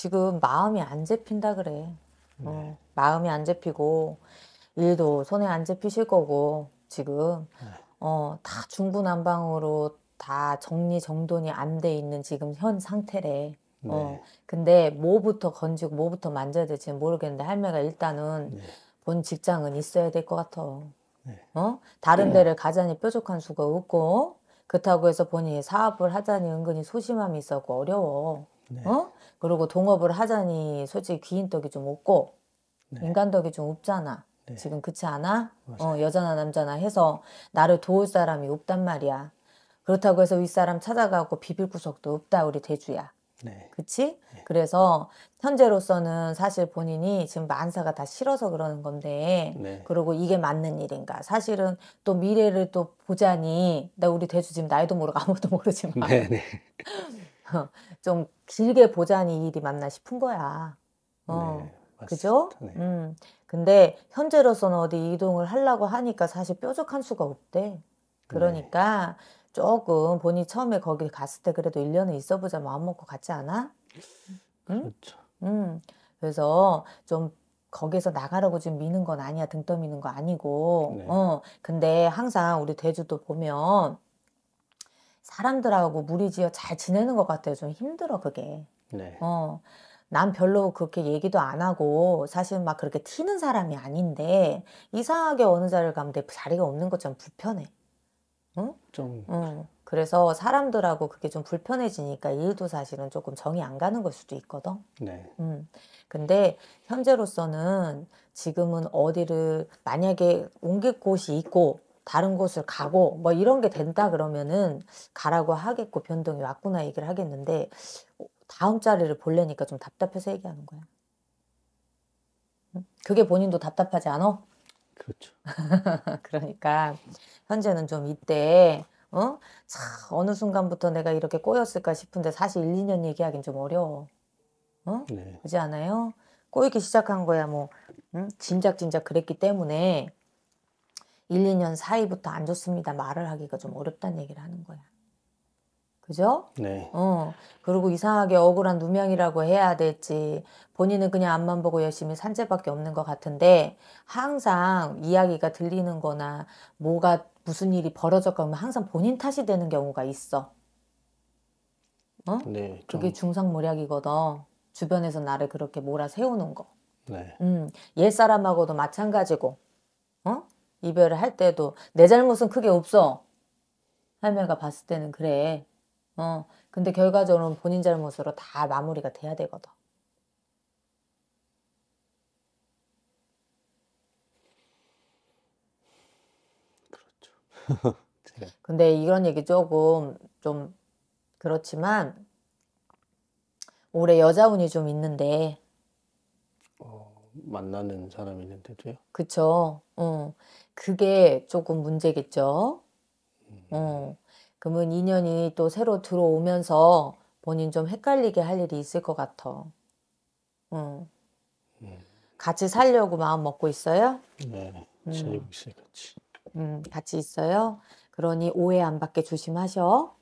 지금 마음이 안 잡힌다 그래. 어, 네. 마음이 안 잡히고 일도 손에 안 잡히실 거고 지금 네. 어, 다 중구난방으로 다 정리 정돈이 안 돼 있는 지금 현 상태래. 어, 네. 어, 근데 뭐부터 건지고 뭐부터 만져야 될지 모르겠는데 할매가 일단은 네. 본 직장은 있어야 될 것 같아. 네. 어? 다른 네. 데를 가자니 뾰족한 수가 없고 그렇다고 해서 본인이 사업을 하자니 은근히 소심함이 있었고 어려워. 어? 그리고 동업을 하자니 솔직히 귀인덕이 좀 없고 네. 인간덕이 좀 없잖아. 네. 지금 그렇지 않아? 맞아요. 어, 여자나 남자나 해서 나를 도울 사람이 없단 말이야. 그렇다고 해서 윗사람 찾아가고 비빌 구석도 없다 우리 대주야. 네. 그치? 네. 그래서 현재로서는 사실 본인이 지금 만사가 다 싫어서 그러는 건데 네. 그리고 이게 맞는 일인가 사실은 또 미래를 또 보자니 나 우리 대주 지금 나이도 모르고 아무것도 모르지만 네, 네. 좀 길게 보자니 일이 맞나 싶은 거야. 어. 네, 그죠? 네. 음. 근데 현재로서는 어디 이동을 하려고 하니까 사실 뾰족한 수가 없대. 그러니까 네. 조금 본인 처음에 거기 갔을 때 그래도 1년은 있어 보자 마음 먹고 갔지 않아? 그렇죠. 음. 그래서 좀거기서 나가라고 지금 미는 건 아니야. 등 떠미는 거 아니고. 네. 어. 근데 항상 우리 대주도 보면 사람들하고 무리지어 잘 지내는 것 같아요. 좀 힘들어 그게. 네. 어. 난 별로 그렇게 얘기도 안 하고 사실 막 그렇게 튀는 사람이 아닌데 이상하게 어느 자리를 가면 내 자리가 없는 것처럼 불편해. 응? 좀. 응. 그래서 사람들하고 그게 좀 불편해지니까 일도 사실은 조금 정이 안 가는 걸 수도 있거든. 네. 음. 근데 현재로서는 지금은 어디를 만약에 옮길 곳이 있고 다른 곳을 가고 뭐 이런 게 된다 그러면은 가라고 하겠고 변동이 왔구나 얘기를 하겠는데 어, 다음 자리를 볼래니까 좀 답답해서 얘기하는 거야. 그게 본인도 답답하지 않아 그렇죠. 그러니까 현재는 좀 이때 어? 차, 어느 순간부터 내가 이렇게 꼬였을까 싶은데 사실 1, 2년 얘기하긴 좀 어려워. 어? 네. 그지 않아요? 꼬이기 시작한 거야 뭐 응? 진작진작 그랬기 때문에 1, 2년 사이부터 안 좋습니다. 말을 하기가 좀 어렵다는 얘기를 하는 거야. 그죠? 네. 어. 그리고 이상하게 억울한 누명이라고 해야 될지 본인은 그냥 앞만 보고 열심히 산재밖에 없는 것 같은데 항상 이야기가 들리는 거나 뭐가 무슨 일이 벌어졌거 하면 항상 본인 탓이 되는 경우가 있어. 어? 네. 좀... 그게 중상모략이거든. 주변에서 나를 그렇게 몰아 세우는 거. 네. 음, 옛 사람하고도 마찬가지고, 어? 이별을 할 때도 내 잘못은 크게 없어. 할매가 봤을 때는 그래. 어. 근데 결과적으로는 본인 잘못으로 다 마무리가 돼야 되거든. 그렇죠. 네. 근데 이런 얘기 조금 좀 그렇지만 올해 여자운이 좀 있는데 만나는 사람이 는데도요 그쵸. 어. 그게 조금 문제겠죠. 음. 어. 그러면 인연이 또 새로 들어오면서 본인 좀 헷갈리게 할 일이 있을 것 같아. 응. 어. 음. 같이 살려고 마음 먹고 있어요? 네, 살고 음. 있어요, 같이. 음, 같이 있어요? 그러니 오해 안 받게 조심하셔.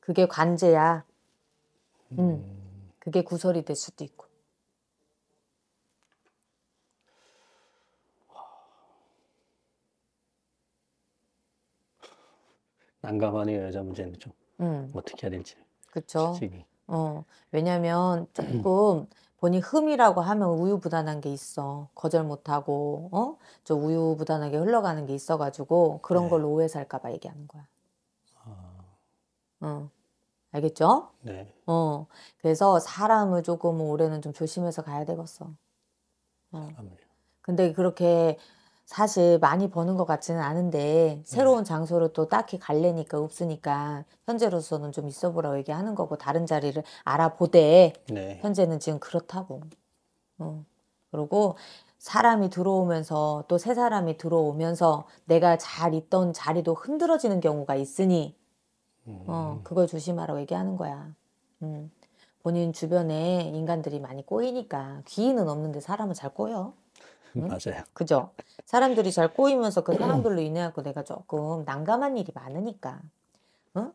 그게 관제야. 음. 음. 그게 구설이 될 수도 있고. 난감하네요 여자 문제는 좀 음. 어떻게 해야 될지. 그렇죠. 어왜냐면 조금 본인 흠이라고 하면 우유부단한 게 있어 거절 못하고 어저 우유부단하게 흘러가는 게 있어가지고 그런 네. 걸로 오해 살까봐 얘기하는 거야. 아... 어. 알겠죠? 네. 어 그래서 사람을 조금 올해는 좀 조심해서 가야 되겠어. 어. 사람을. 근데 그렇게 사실 많이 버는 것 같지는 않은데 네. 새로운 장소로 또 딱히 갈래니까 없으니까 현재로서는 좀 있어보라고 얘기하는 거고 다른 자리를 알아보되 네. 현재는 지금 그렇다고. 어. 그리고 사람이 들어오면서 또 새 사람이 들어오면서 내가 잘 있던 자리도 흔들어지는 경우가 있으니 어, 음. 그걸 조심하라고 얘기하는 거야. 음. 본인 주변에 인간들이 많이 꼬이니까 귀인은 없는데 사람은 잘 꼬여. 맞아요. 그죠. 사람들이 잘 꼬이면서 그 음. 사람들로 인해갖고 내가 조금 난감한 일이 많으니까. 응?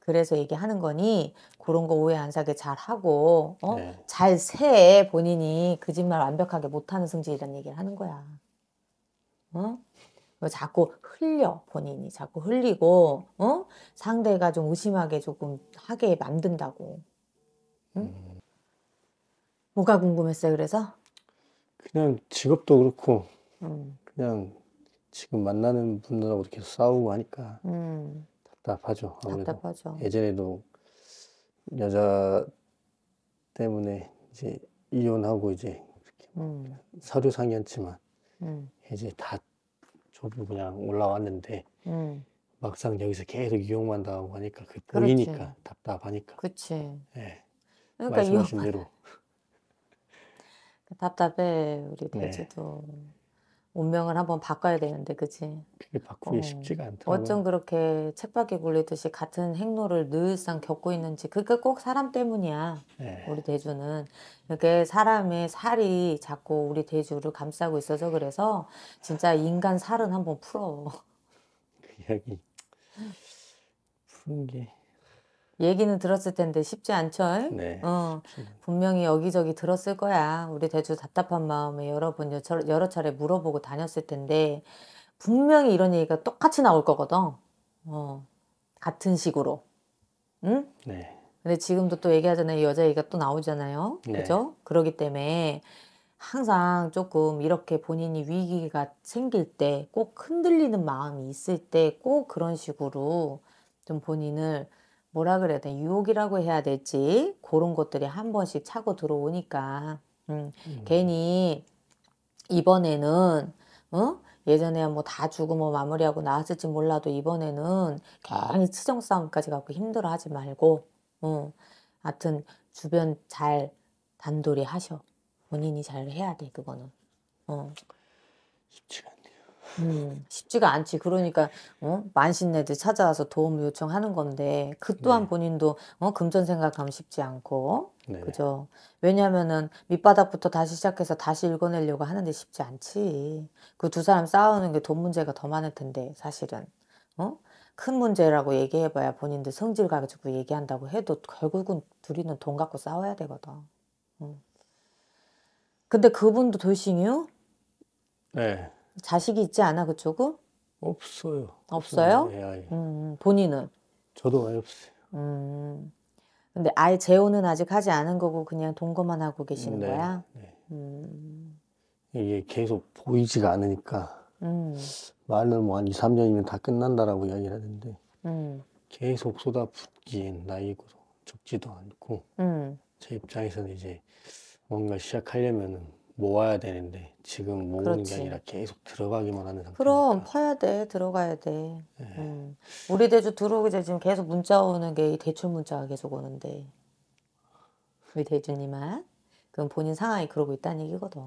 그래서 얘기하는 거니 그런 거 오해 안 사게 잘 하고 어? 네. 잘세 본인이 거짓말 완벽하게 못하는 성질이라는 얘기를 하는 거야. 어? 뭐 자꾸 흘려 본인이 자꾸 흘리고 어? 상대가 좀 의심하게 조금 하게 만든다고. 응? 음. 뭐가 궁금했어요? 그래서 그냥 직업도 그렇고 음. 그냥 지금 만나는 분들하고 이렇게 싸우고 하니까 음. 답답하죠. 아무래도 답답하죠. 예전에도 여자 때문에 이제 이혼하고 이제 음. 사류 상이었지만 음. 이제 다 저도 그냥 올라왔는데 음. 막상 여기서 계속 이용만 당하고 하니까 그 보이니까 답답하니까. 그렇지. 예. 네. 그러니까 말씀하신 이용 대로. 그 답답해 우리 네. 돼지도 네. 운명을 한번 바꿔야 되는데 그지? 그게 어. 바꾸기 어. 쉽지가 않더라고 어쩜 그렇게 책밖에 굴리듯이 같은 행로를 늘상 겪고 있는지 그게 꼭 사람 때문이야. 네. 우리 대주는 이게 사람의 살이 자꾸 우리 대주를 감싸고 있어서 그래서 진짜 인간 살은 한번 풀어. 그 이야기 푸는 게 얘기는 들었을 텐데 쉽지 않죠. 네. 어, 분명히 여기저기 들었을 거야. 우리 대주 답답한 마음에 여러 번 여러 차례 물어보고 다녔을 텐데 분명히 이런 얘기가 똑같이 나올 거거든. 어, 같은 식으로. 응? 네. 근데 지금도 또 얘기하잖아요. 여자 얘기가 또 나오잖아요. 네. 그죠? 그러기 때문에 항상 조금 이렇게 본인이 위기가 생길 때 꼭 흔들리는 마음이 있을 때 꼭 그런 식으로 좀 본인을 뭐라 그래야 돼 유혹이라고 해야 될지 그런 것들이 한 번씩 차고 들어오니까 음, 음. 괜히 이번에는 어? 예전에 뭐다 주고 뭐 마무리하고 나왔을지 몰라도 이번에는 괜히 치정 싸움까지 갖고 힘들어하지 말고 어. 하여튼 주변 잘 단돌이 하셔 본인이 잘 해야 돼 그거는 어. 쉽지가 음, 쉽지가 않지. 그러니까 어? 만신내듯 찾아와서 도움 요청하는 건데 그 또한 네. 본인도 어? 금전 생각하면 쉽지 않고 네 그죠. 왜냐하면은 밑바닥부터 다시 시작해서 다시 읽어내려고 하는데 쉽지 않지. 그 두 사람 싸우는 게 돈 문제가 더 많을 텐데 사실은 어? 큰 문제라고 얘기해봐야 본인들 성질 가지고 얘기한다고 해도 결국은 둘이는 돈 갖고 싸워야 되거든. 음. 근데 그분도 돌싱이요? 네. 자식이 있지 않아 그쪽은? 없어요. 없어요? 예, 아예. 음, 음, 본인은? 저도 아예 없어요. 음. 근데 아예 재혼은 아직 하지 않은 거고 그냥 동거만 하고 계시는 네, 거야? 네. 음. 이게 계속 보이지가 않으니까 음. 말은 뭐한 2, 3년이면 다 끝난다라고 이야기를 하는데 음. 계속 쏟아붓기엔 나이고로 지도 않고 음. 제 입장에서는 이제 뭔가 시작하려면 모아야 되는데 지금 모으는 그렇지. 게 아니라 계속 들어가기만 하는 상태. 그럼 파야 돼 들어가야 돼. 네. 음. 우리 대주 들어오기 전 지금 계속 문자 오는 게 대출 문자가 계속 오는데 우리 대주님은 그럼 본인 상황이 그러고 있다는 얘기거든.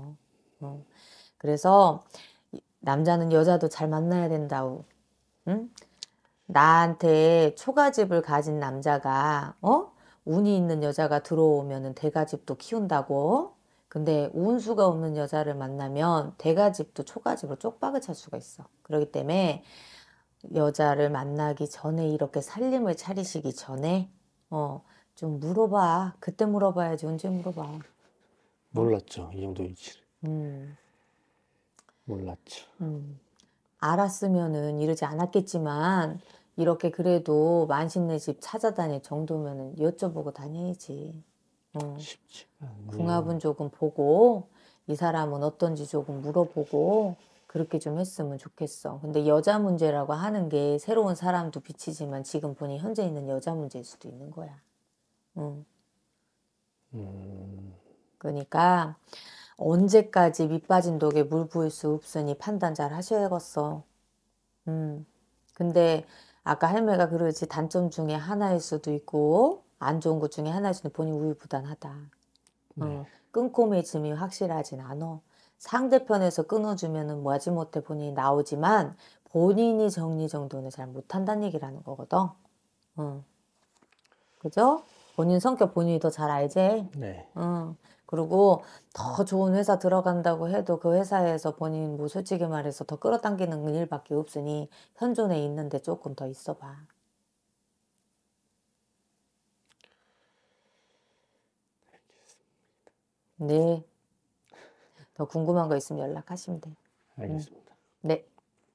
음. 그래서 남자는 여자도 잘 만나야 된다고. 응? 음? 나한테 초가집을 가진 남자가 어 운이 있는 여자가 들어오면은 대가집도 키운다고. 근데 운수가 없는 여자를 만나면 대가집도 초가집으로 쪽박을찰 수가 있어. 그렇기 때문에 여자를 만나기 전에 이렇게 살림을 차리시기 전에 어, 좀 물어봐. 그때 물어봐야지 언제 물어봐. 몰랐죠. 이 정도 위치를. 음. 몰랐죠. 음. 알았으면은 이러지 않았겠지만 이렇게 그래도 만신내 집 찾아다닐 정도면은 여쭤보고 다녀야지. 어, 궁합은 조금 보고 이 사람은 어떤지 조금 물어보고 그렇게 좀 했으면 좋겠어. 근데 여자 문제라고 하는 게 새로운 사람도 비치지만 지금 보니 현재 있는 여자 문제일 수도 있는 거야. 음. 음. 그러니까 언제까지 밑 빠진 독에 물 부을 수 없으니 판단 잘 하셔야겠어. 음. 근데 아까 할매가 그러지 단점 중에 하나일 수도 있고 안 좋은 것 중에 하나 중에 본인 우유부단하다. 네. 어, 끈꼼해짐이 확실하진 않어 상대편에서 끊어주면은 뭐하지 못해 본인이 나오지만 본인이 정리 정돈을잘 못한다는 얘기라는 거거든. 어. 그죠? 본인 성격 본인이 더 잘 알지? 네. 어. 그리고 더 좋은 회사 들어간다고 해도 그 회사에서 본인 뭐 솔직히 말해서 더 끌어당기는 일밖에 없으니 현존에 있는데 조금 더 있어봐. 네. 더 궁금한 거 있으면 연락하시면 돼요. 알겠습니다. 음. 네.